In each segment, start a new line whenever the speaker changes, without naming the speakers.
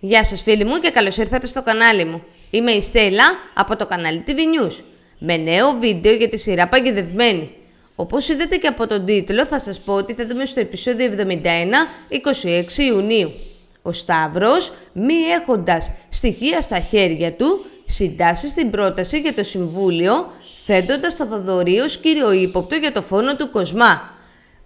Γεια σας φίλοι μου και καλώς ήρθατε στο κανάλι μου. Είμαι η Στέλλα από το κανάλι TV News με νέο βίντεο για τη σειρά Παγιδευμένη. Όπως είδατε και από τον τίτλο θα σας πω ότι θα δούμε στο επεισόδιο 71 26 Ιουνίου. Ο Σταύρος, μη έχοντας στοιχεία στα χέρια του, συντάσσει στην πρόταση για το Συμβούλιο, θέτοντας το Θοδωρή ως κύριο ύποπτο για το φόνο του Κοσμά.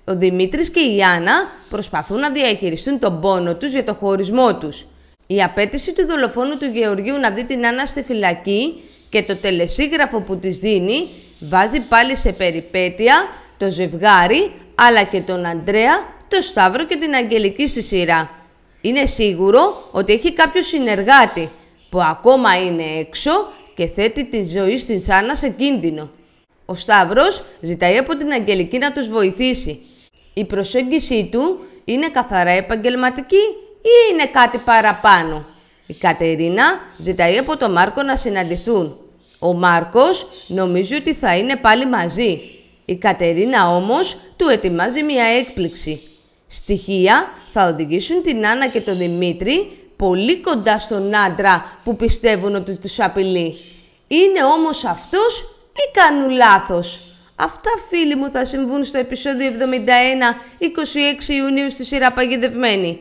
Ο Δημήτρης και η Άννα προσπαθούν να διαχειριστούν τον πόνο τους για το χωρισμό τους. Η απέτηση του δολοφόνου του Γεωργίου να δει την Άννα στη φυλακή και το τελεσίγραφο που της δίνει βάζει πάλι σε περιπέτεια το ζευγάρι αλλά και τον Αντρέα, το Σταύρο και την Αγγελική στη σειρά. Είναι σίγουρο ότι έχει κάποιο συνεργάτη που ακόμα είναι έξω και θέτει τη ζωή στην Σάνα σε κίνδυνο. Ο Σταύρος ζητάει από την Αγγελική να τους βοηθήσει. Η προσέγγιση του είναι καθαρά επαγγελματική ή είναι κάτι παραπάνω. Η Κατερίνα ζητάει από τον Μάρκο να συναντηθούν. Ο Μάρκος νομίζει ότι θα είναι πάλι μαζί. Η Κατερίνα όμως του ετοιμάζει μια έκπληξη. Στοιχεία θα οδηγήσουν την Άννα και τον Δημήτρη πολύ κοντά στον άντρα που πιστεύουν ότι τους απειλεί. Είναι όμως αυτός ή κάνουν λάθος. Αυτά φίλοι μου θα συμβούν στο επεισόδιο 71, 26 Ιουνίου στη σειρά Παγιδευμένη.